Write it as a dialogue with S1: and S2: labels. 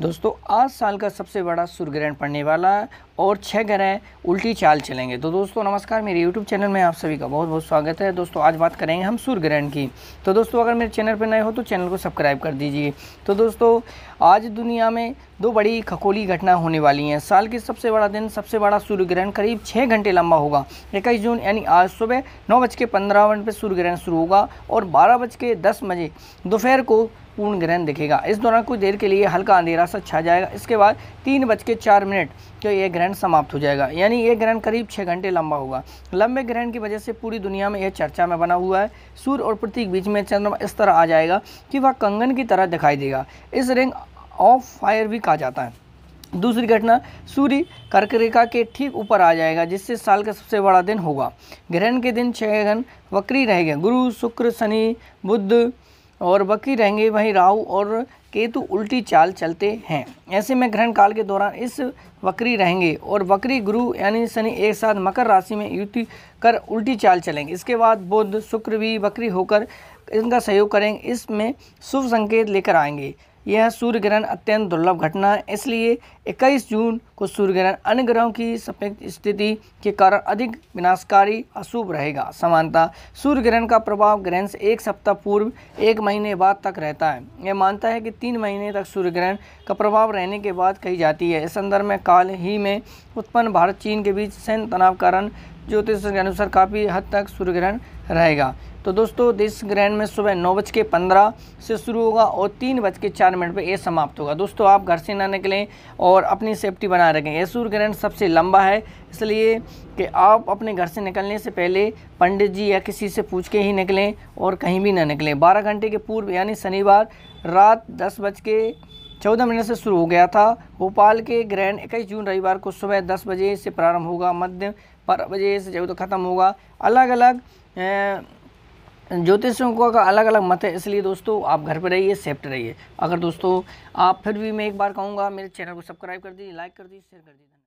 S1: दोस्तों आज साल का सबसे बड़ा सूर्य ग्रहण पड़ने वाला है और छः ग्रह उल्टी चाल चलेंगे तो दोस्तों नमस्कार मेरे यूट्यूब चैनल में आप सभी का बहुत बहुत स्वागत है दोस्तों आज बात करेंगे हम सूर्य ग्रहण की तो दोस्तों अगर मेरे चैनल पर नए हो तो चैनल को सब्सक्राइब कर दीजिए तो दोस्तों आज दुनिया में दो बड़ी खकोली घटना होने वाली हैं साल के सबसे बड़ा दिन सबसे बड़ा सूर्य ग्रहण करीब छः घंटे लंबा होगा इक्कीस जून यानी आज सुबह नौ बज के पंद्रह मिनट पर सूर्य ग्रहण शुरू होगा और बारह बज के दस बजे दोपहर को पूर्ण ग्रहण दिखेगा इस दौरान कुछ देर के लिए हल्का अंधेरा सा छा जाएगा इसके बाद तीन बज के चार मिनट तो यह ग्रहण समाप्त हो जाएगा यानी यह ग्रहण करीब छः घंटे लंबा होगा लंबे ग्रहण की वजह से पूरी दुनिया में यह चर्चा में बना हुआ है सूर्य और प्रतीक बीच में चंद्रमा इस तरह आ जाएगा कि वह कंगन की तरह दिखाई देगा इस रिंग ऑफ फायर भी कहा जाता है दूसरी घटना सूर्य कर्क रेखा के ठीक ऊपर आ जाएगा जिससे साल का सबसे बड़ा दिन होगा ग्रहण के दिन छह घन वक्री रहेगा गुरु शुक्र शनि बुद्ध और बकरी रहेंगे वहीं राहु और केतु उल्टी चाल चलते हैं ऐसे में ग्रहण काल के दौरान इस वक्री रहेंगे और वक्री गुरु यानी शनि एक साथ मकर राशि में युति कर उल्टी चाल चलेंगे इसके बाद बुध शुक्र भी वक्री होकर इनका सहयोग करेंगे इसमें शुभ संकेत लेकर आएंगे यह सूर्य ग्रहण अत्यंत दुर्लभ घटना है इसलिए 21 जून को सूर्य ग्रहण अन्य ग्रहों की सपेक्ष स्थिति के कारण अधिक विनाशकारी अशुभ रहेगा समानता सूर्य ग्रहण का प्रभाव ग्रहण से एक सप्ताह पूर्व एक महीने बाद तक रहता है यह मानता है कि तीन महीने तक सूर्य ग्रहण का प्रभाव रहने के बाद कही जाती है इस संदर्भ में काल ही में उत्पन्न भारत चीन के बीच सैन्य तनाव कारण ज्योतिष के अनुसार काफ़ी हद तक सूर्य ग्रहण रहेगा तो दोस्तों देश ग्रहण में सुबह नौ बज के पंद्रह से शुरू होगा और तीन बज के चार मिनट पर यह समाप्त होगा दोस्तों आप घर से ना निकलें और अपनी सेफ्टी बनाए रखें यह सूर्य ग्रहण सबसे लंबा है इसलिए कि आप अपने घर से निकलने से पहले पंडित जी या किसी से पूछ के ही निकलें और कहीं भी ना निकलें बारह घंटे के पूर्व यानी शनिवार रात दस बज के चौदह मिनट से शुरू हो गया था भोपाल के ग्रैंड इक्कीस जून रविवार को सुबह दस बजे से प्रारंभ होगा मध्य बारह बजे से चौदह खत्म होगा अलग अलग ज्योतिषों का अलग अलग मत है इसलिए दोस्तों आप घर पर रहिए सेफ्ट रहिए अगर दोस्तों आप फिर भी मैं एक बार कहूँगा मेरे चैनल को सब्सक्राइब कर दीजिए लाइक कर दीजिए शेयर कर दीजिए